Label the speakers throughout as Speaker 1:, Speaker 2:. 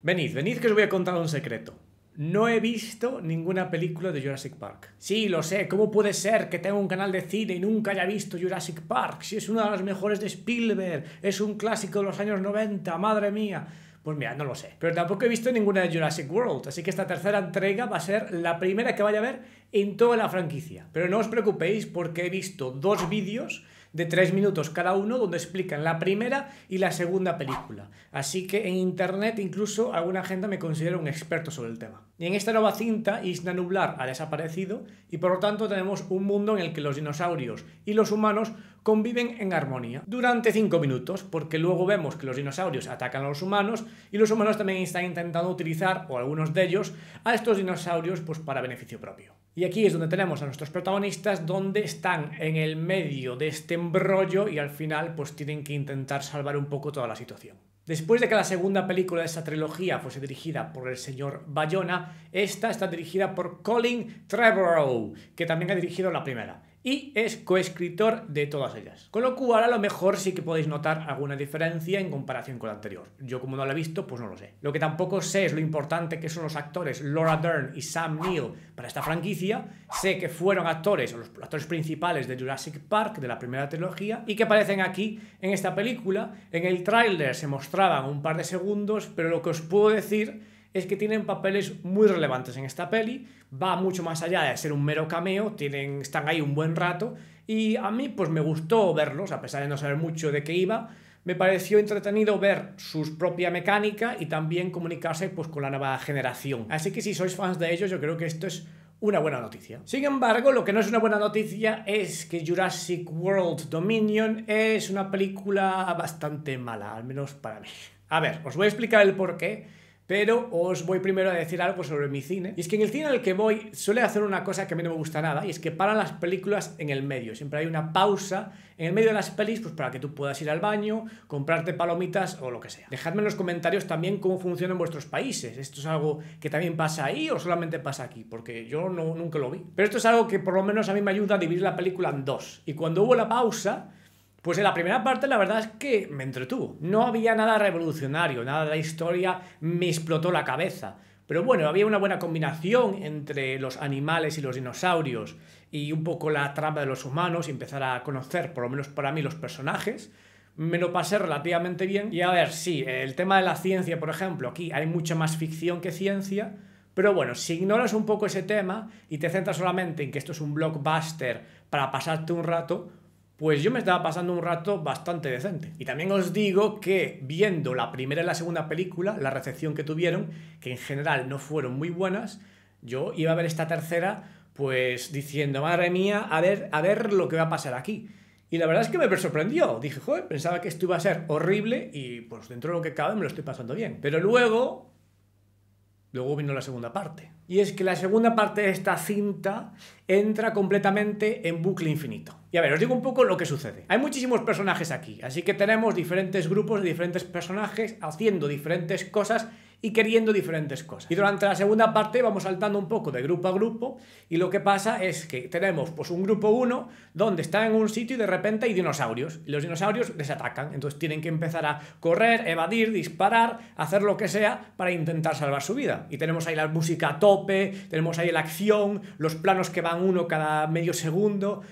Speaker 1: Venid, venid que os voy a contar un secreto. No he visto ninguna película de Jurassic Park. Sí, lo sé, ¿cómo puede ser que tenga un canal de cine y nunca haya visto Jurassic Park? Si es una de las mejores de Spielberg, es un clásico de los años 90, madre mía. Pues mira, no lo sé. Pero tampoco he visto ninguna de Jurassic World, así que esta tercera entrega va a ser la primera que vaya a ver en toda la franquicia. Pero no os preocupéis porque he visto dos vídeos de tres minutos cada uno donde explican la primera y la segunda película. Así que en internet incluso alguna gente me considera un experto sobre el tema. Y en esta nueva cinta Isna Nublar ha desaparecido y por lo tanto tenemos un mundo en el que los dinosaurios y los humanos conviven en armonía durante cinco minutos, porque luego vemos que los dinosaurios atacan a los humanos y los humanos también están intentando utilizar, o algunos de ellos, a estos dinosaurios pues, para beneficio propio. Y aquí es donde tenemos a nuestros protagonistas, donde están en el medio de este embrollo y al final pues tienen que intentar salvar un poco toda la situación. Después de que la segunda película de esa trilogía fuese dirigida por el señor Bayona, esta está dirigida por Colin Trevorrow, que también ha dirigido la primera y es coescritor de todas ellas. Con lo cual, a lo mejor sí que podéis notar alguna diferencia en comparación con la anterior. Yo como no la he visto, pues no lo sé. Lo que tampoco sé es lo importante que son los actores Laura Dern y Sam Neill para esta franquicia. Sé que fueron actores, o los actores principales de Jurassic Park, de la primera trilogía, y que aparecen aquí en esta película. En el tráiler se mostraban un par de segundos, pero lo que os puedo decir es que tienen papeles muy relevantes en esta peli, va mucho más allá de ser un mero cameo, tienen, están ahí un buen rato y a mí pues me gustó verlos, a pesar de no saber mucho de qué iba, me pareció entretenido ver su propia mecánica y también comunicarse pues con la nueva generación. Así que si sois fans de ellos yo creo que esto es una buena noticia. Sin embargo, lo que no es una buena noticia es que Jurassic World Dominion es una película bastante mala, al menos para mí. A ver, os voy a explicar el porqué pero os voy primero a decir algo sobre mi cine. Y es que en el cine al que voy suele hacer una cosa que a mí no me gusta nada, y es que paran las películas en el medio. Siempre hay una pausa en el medio de las pelis pues para que tú puedas ir al baño, comprarte palomitas o lo que sea. Dejadme en los comentarios también cómo funciona en vuestros países. ¿Esto es algo que también pasa ahí o solamente pasa aquí? Porque yo no, nunca lo vi. Pero esto es algo que por lo menos a mí me ayuda a dividir la película en dos. Y cuando hubo la pausa, pues en la primera parte la verdad es que me entretuvo. No había nada revolucionario, nada de la historia me explotó la cabeza. Pero bueno, había una buena combinación entre los animales y los dinosaurios y un poco la trama de los humanos y empezar a conocer, por lo menos para mí, los personajes. Me lo pasé relativamente bien. Y a ver, sí, el tema de la ciencia, por ejemplo, aquí hay mucha más ficción que ciencia, pero bueno, si ignoras un poco ese tema y te centras solamente en que esto es un blockbuster para pasarte un rato, pues yo me estaba pasando un rato bastante decente. Y también os digo que viendo la primera y la segunda película, la recepción que tuvieron, que en general no fueron muy buenas, yo iba a ver esta tercera pues diciendo, madre mía, a ver, a ver lo que va a pasar aquí. Y la verdad es que me sorprendió. Dije, joder, pensaba que esto iba a ser horrible y pues dentro de lo que cabe me lo estoy pasando bien. Pero luego Luego vino la segunda parte. Y es que la segunda parte de esta cinta entra completamente en bucle infinito. Y a ver, os digo un poco lo que sucede. Hay muchísimos personajes aquí, así que tenemos diferentes grupos de diferentes personajes haciendo diferentes cosas y queriendo diferentes cosas. Y durante la segunda parte vamos saltando un poco de grupo a grupo y lo que pasa es que tenemos pues un grupo 1 donde está en un sitio y de repente hay dinosaurios y los dinosaurios les atacan, entonces tienen que empezar a correr, evadir, disparar, hacer lo que sea para intentar salvar su vida. Y tenemos ahí la música a tope, tenemos ahí la acción, los planos que van uno cada medio segundo,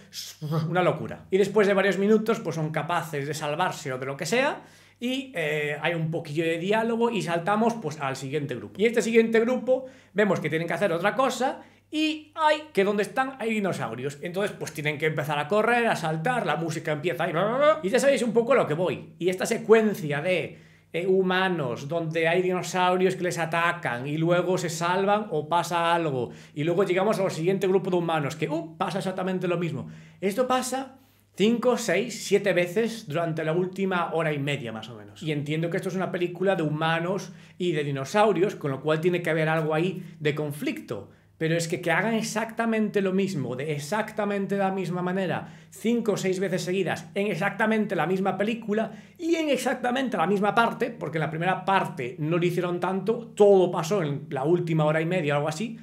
Speaker 1: una locura. Y después de varios minutos pues son capaces de salvarse o de lo que sea y eh, hay un poquillo de diálogo y saltamos pues al siguiente grupo. Y este siguiente grupo vemos que tienen que hacer otra cosa y hay que donde están hay dinosaurios. Entonces pues tienen que empezar a correr, a saltar, la música empieza y, y ya sabéis un poco a lo que voy. Y esta secuencia de eh, humanos donde hay dinosaurios que les atacan y luego se salvan o pasa algo y luego llegamos al siguiente grupo de humanos que uh, pasa exactamente lo mismo. Esto pasa 5, 6, 7 veces durante la última hora y media más o menos. Y entiendo que esto es una película de humanos y de dinosaurios, con lo cual tiene que haber algo ahí de conflicto. Pero es que que hagan exactamente lo mismo, de exactamente la misma manera, 5 o 6 veces seguidas, en exactamente la misma película y en exactamente la misma parte, porque en la primera parte no lo hicieron tanto, todo pasó en la última hora y media o algo así,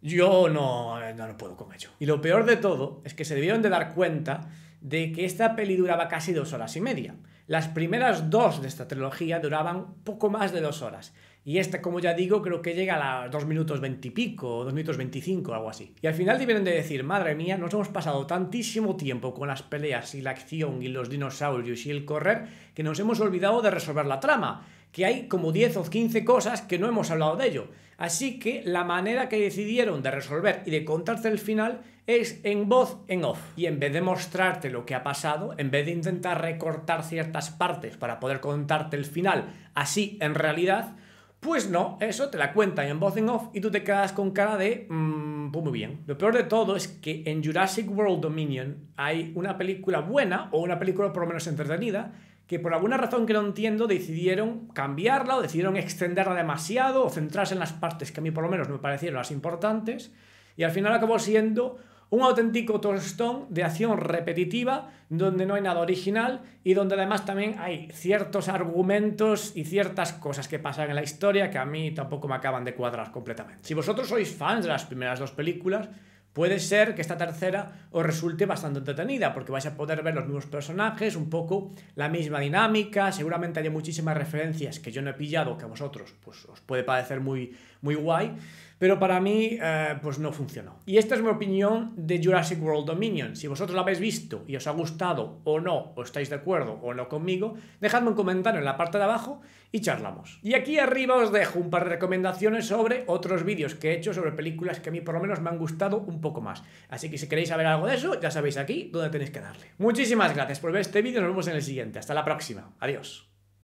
Speaker 1: yo no, no lo puedo comer. ello. Y lo peor de todo es que se debieron de dar cuenta de que esta peli duraba casi dos horas y media. Las primeras dos de esta trilogía duraban poco más de dos horas. Y esta, como ya digo, creo que llega a los dos minutos 20 y pico, o 2 minutos 25, algo así. Y al final debieron de decir, madre mía, nos hemos pasado tantísimo tiempo con las peleas y la acción y los dinosaurios y el correr que nos hemos olvidado de resolver la trama que hay como 10 o 15 cosas que no hemos hablado de ello. Así que la manera que decidieron de resolver y de contarte el final es en voz en off. Y en vez de mostrarte lo que ha pasado, en vez de intentar recortar ciertas partes para poder contarte el final así en realidad, pues no, eso te la cuentan en voz en off y tú te quedas con cara de... Mm, pues muy bien. Lo peor de todo es que en Jurassic World Dominion hay una película buena o una película por lo menos entretenida que por alguna razón que no entiendo decidieron cambiarla o decidieron extenderla demasiado o centrarse en las partes que a mí por lo menos me parecieron las importantes y al final acabó siendo un auténtico tostón de acción repetitiva donde no hay nada original y donde además también hay ciertos argumentos y ciertas cosas que pasan en la historia que a mí tampoco me acaban de cuadrar completamente. Si vosotros sois fans de las primeras dos películas, Puede ser que esta tercera os resulte bastante entretenida, porque vais a poder ver los mismos personajes, un poco la misma dinámica, seguramente haya muchísimas referencias que yo no he pillado, que a vosotros pues, os puede parecer muy, muy guay, pero para mí eh, pues no funcionó. Y esta es mi opinión de Jurassic World Dominion. Si vosotros la habéis visto y os ha gustado o no, o estáis de acuerdo o no conmigo, dejadme un comentario en la parte de abajo y charlamos. Y aquí arriba os dejo un par de recomendaciones sobre otros vídeos que he hecho sobre películas que a mí por lo menos me han gustado un poco más. Así que si queréis saber algo de eso, ya sabéis aquí dónde tenéis que darle. Muchísimas gracias por ver este vídeo, nos vemos en el siguiente. Hasta la próxima. Adiós.